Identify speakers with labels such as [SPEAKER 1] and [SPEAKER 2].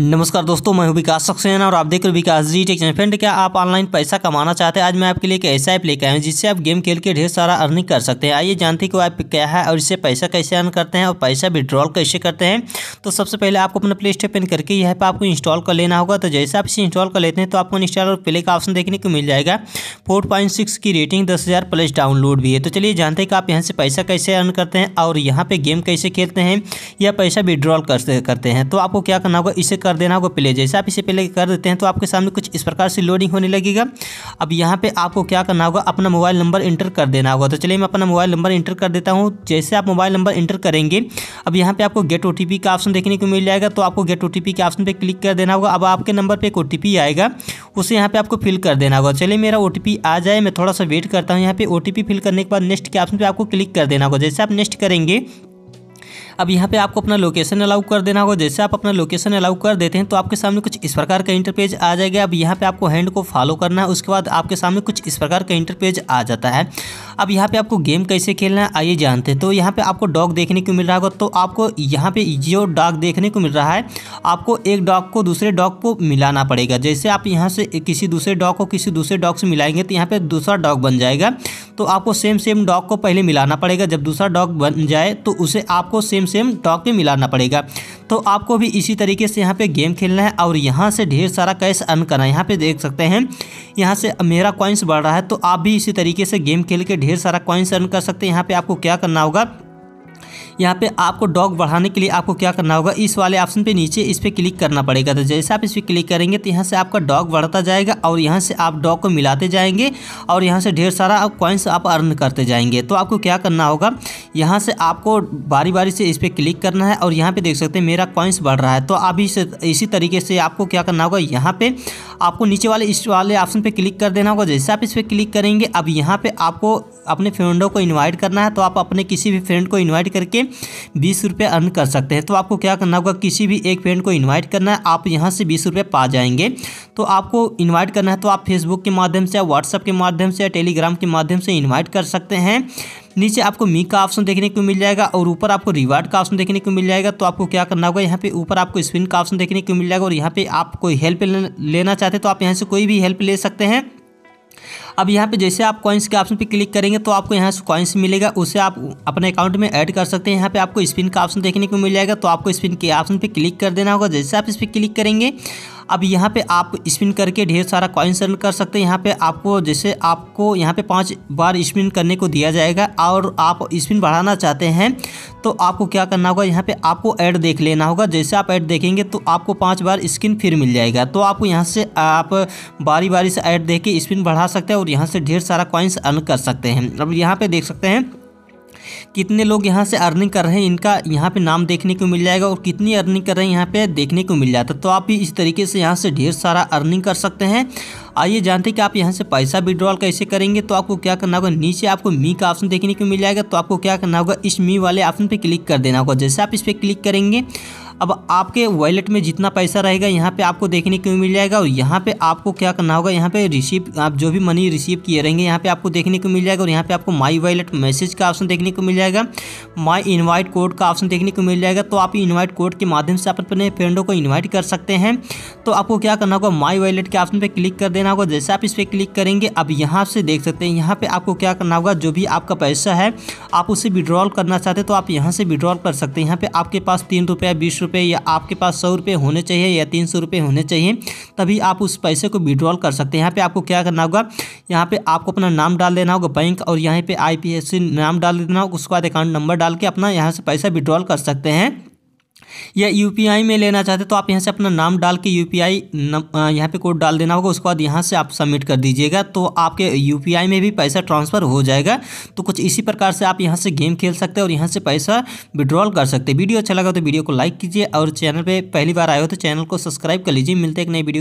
[SPEAKER 1] नमस्कार दोस्तों मैं हूं विकास सक्सेना और आप देख रहे हो विकास जी टेक फ्रेंड क्या आप ऑनलाइन पैसा कमाना चाहते हैं आज मैं आपके लिए एक ऐसा ऐप लेकर आया हूं जिससे आप गेम खेल के ढेर सारा अर्निंग कर सकते हैं आइए जानते हैं कि ऐप क्या है और इससे पैसा कैसे अर्न करते हैं और पैसा विड्रॉल कैसे करते हैं तो सबसे पहले आपको अपना प्ले स्टोर पेन करके यह ऐप आपको इंस्टॉल कर लेना होगा तो जैसे आप इसे इंस्टॉल कर लेते हैं तो आपको इंस्टॉल और प्ले का ऑप्शन देखने को मिल जाएगा फोर की रेटिंग दस प्लस डाउनलोड भी है तो चलिए जानते हैं कि आप यहाँ से पैसा कैसे अर्न करते हैं और यहाँ पर गेम कैसे खेलते हैं या पैसा विड्रॉल करते हैं तो आपको क्या करना होगा इसे कर देना होगा प्ले जैसे आप इसे प्ले कर देते हैं तो आपके सामने कुछ इस प्रकार से लोडिंग होने लगेगा अब यहाँ पर आपको क्या करना होगा अपना मोबाइल नंबर इंटर कर देना होगा तो चलिए मैं अपना मोबाइल नंबर इंटर कर देता हूँ जैसे आप मोबाइल नंबर इंटर करेंगे अब यहाँ पर आपको गेट ओ का ऑप्शन देखने को मिल जाएगा तो आपको गेट ओ के ऑप्शन पर क्लिक कर देना होगा अब आपके नंबर पर एक ओ आएगा उसे यहाँ पर आपको फिल कर देना होगा चलिए मेरा ओ आ जाए मैं थोड़ा सा वेट करता हूँ यहाँ पर ओ फिल करने के बाद नेक्स्ट के ऑप्शन पर आपको क्लिक कर देना होगा जैसे आप नेक्स्ट करेंगे अब यहाँ पे आपको अपना लोकेशन अलाउ कर देना होगा जैसे आप अपना लोकेशन अलाउ कर देते हैं तो आपके सामने कुछ इस प्रकार का इंटरपेज आ जाएगा अब यहाँ पे आपको हैंड को फॉलो करना है उसके बाद आपके सामने कुछ इस प्रकार का इंटरपेज आ जाता है अब यहाँ पे आपको गेम कैसे खेलना है आइए जानते हैं तो यहाँ पे आपको डॉग देखने को मिल रहा होगा तो आपको यहाँ पे जो डॉग देखने को मिल रहा है आपको एक डॉग को दूसरे डॉग को मिलाना पड़ेगा जैसे आप यहाँ से किसी दूसरे डॉग को किसी दूसरे डॉग से मिलाएंगे तो यहाँ पे दूसरा डॉग बन जाएगा तो आपको सेम सेम डॉग को पहले मिलाना पड़ेगा जब दूसरा डॉग बन जाए तो उसे आपको सेम सेम डॉग पे मिलाना पड़ेगा तो आपको भी इसी तरीके से यहाँ पे गेम खेलना है और यहाँ से ढेर सारा कैश अर्न करना है यहाँ पे देख सकते हैं यहाँ से मेरा कॉइन्स बढ़ रहा है तो आप भी इसी तरीके से गेम खेल के ढेर सारा कॉइन्स अर्न कर सकते हैं यहाँ पे आपको क्या करना होगा यहाँ पे आपको डॉग बढ़ाने के लिए आपको क्या करना होगा इस वाले ऑप्शन पे नीचे इस पर क्लिक करना पड़ेगा तो जैसे आप इस पर क्लिक करेंगे तो यहाँ से आपका डॉग बढ़ता जाएगा और यहाँ से आप डॉग को मिलाते जाएंगे और यहाँ से ढेर सारा आप कॉइन्स आप अर्न करते जाएंगे तो आपको क्या करना होगा यहाँ से आपको बारी बारी से इस पर क्लिक करना है और यहाँ पर देख सकते हैं मेरा कॉइन्स बढ़ रहा है तो अभी इसी तरीके से आपको क्या करना होगा यहाँ पर आपको नीचे वाले इस वाले ऑप्शन पे क्लिक कर देना होगा जैसे आप इस पर क्लिक करेंगे अब यहाँ पे आपको अपने फ्रेंडों को इनवाइट करना है तो आप अपने किसी भी फ्रेंड को इनवाइट करके बीस रुपये अर्न कर सकते हैं तो आपको क्या करना होगा किसी भी एक फ्रेंड को इन्वाइट करना है आप यहाँ से बीस रुपये पा जाएंगे तो आपको इन्वाइट करना है तो आप फेसबुक के माध्यम से या व्हाट्सअप के माध्यम से या टेलीग्राम के माध्यम से इन्वाइट कर सकते हैं नीचे आपको मी का ऑप्शन देखने को मिल जाएगा और ऊपर आपको रिवार्ड का ऑप्शन देखने को मिल जाएगा तो आपको क्या करना होगा यहाँ पे ऊपर आपको स्पिन का ऑप्शन देखने को मिल जाएगा और यहाँ पे आप कोई हेल्प लेना चाहते हैं तो आप यहाँ से कोई भी हेल्प ले सकते हैं अब यहाँ पे जैसे आप कॉइन्स के ऑप्शन पे क्लिक करेंगे तो आपको यहाँ से कॉइन्स मिलेगा उसे आप अपने अकाउंट में ऐड कर सकते हैं यहाँ पे आपको स्पिन का ऑप्शन देखने को मिल जाएगा तो आपको स्पिन के ऑप्शन पे क्लिक कर देना होगा जैसे आप इस पर क्लिक करेंगे अब यहाँ पे आप स्पिन करके ढेर सारा कॉइन्स अर्न कर सकते हैं यहाँ पे आपको जैसे आपको यहाँ पे पांच बार स्पिन करने को दिया जाएगा और आप स्पिन बढ़ाना चाहते हैं तो आपको क्या करना होगा यहाँ पे आपको ऐड देख लेना होगा जैसे आप ऐड देखेंगे तो आपको पाँच बार स्किन फिर मिल जाएगा तो आपको यहाँ से आप बारी बारी से ऐड देख के स्पिन बढ़ा सकते हैं और और यहाँ से ढेर सारा कॉइन्स अर्न कर सकते हैं अब यहाँ पे देख सकते हैं कितने लोग यहाँ से अर्निंग कर रहे हैं इनका यहाँ पे नाम देखने को मिल जाएगा और कितनी अर्निंग कर रहे हैं यहाँ पे देखने को मिल जाता है तो आप भी इस तरीके से यहाँ से ढेर सारा अर्निंग कर सकते हैं आइए जानते हैं कि आप यहाँ से पैसा विड्रॉल कैसे करेंगे तो आपको क्या करना होगा नीचे आपको मी का ऑप्शन देखने को मिल जाएगा तो आपको क्या करना होगा इस मी वाले ऑप्शन पर क्लिक कर देना होगा जैसे आप इस पर क्लिक करेंगे अब आपके वॉलेट में जितना पैसा रहेगा यहाँ पे आपको देखने को मिल जाएगा और यहाँ पे आपको क्या करना होगा यहाँ पे रिसीव आप जो भी मनी रिसीव किए रहेंगे यहाँ पे आपको देखने को मिल जाएगा और यहाँ पे आपको माई वॉलेट मैसेज का ऑप्शन देखने को मिल जाएगा माई इन्वाइट कोड का ऑप्शन देखने को मिल जाएगा तो आप इन्वाइट कोड के माध्यम से आप अपने फ्रेंडों को इन्वाइट कर सकते हैं तो आपको क्या करना होगा माई वॉलेट के ऑप्शन पर क्लिक कर देना होगा जैसे आप इस पर क्लिक करेंगे अब यहाँ से देख सकते हैं यहाँ पर आपको क्या करना होगा जो भी आपका पैसा है आप उसे विड्रॉल करना चाहते तो आप यहाँ से विड्रॉल कर सकते हैं यहाँ पर आपके पास तीन रुपया बीस रुपये या आपके पास सौ रुपये होने चाहिए या तीन सौ रुपये होने चाहिए तभी आप उस पैसे को विड्रॉल कर सकते हैं यहाँ पे आपको क्या करना होगा यहाँ पे आपको अपना नाम डाल देना होगा बैंक और यहाँ पे आई नाम डाल देना होगा उसके बाद अकाउंट नंबर डाल के अपना यहाँ से पैसा विड्रॉल कर सकते हैं या यू में लेना चाहते तो आप यहाँ से अपना नाम डाल के यू पी आई यहाँ पर कोड डाल देना होगा उसके बाद यहाँ से आप सबमिट कर दीजिएगा तो आपके यू में भी पैसा ट्रांसफ़र हो जाएगा तो कुछ इसी प्रकार से आप यहाँ से गेम खेल सकते हैं और यहाँ से पैसा विड्रॉल कर सकते हैं वीडियो अच्छा लगा तो वीडियो को लाइक कीजिए और चैनल पर पहली बार आए हो तो चैनल को सब्सक्राइब कर लीजिए मिलते एक नई वीडियो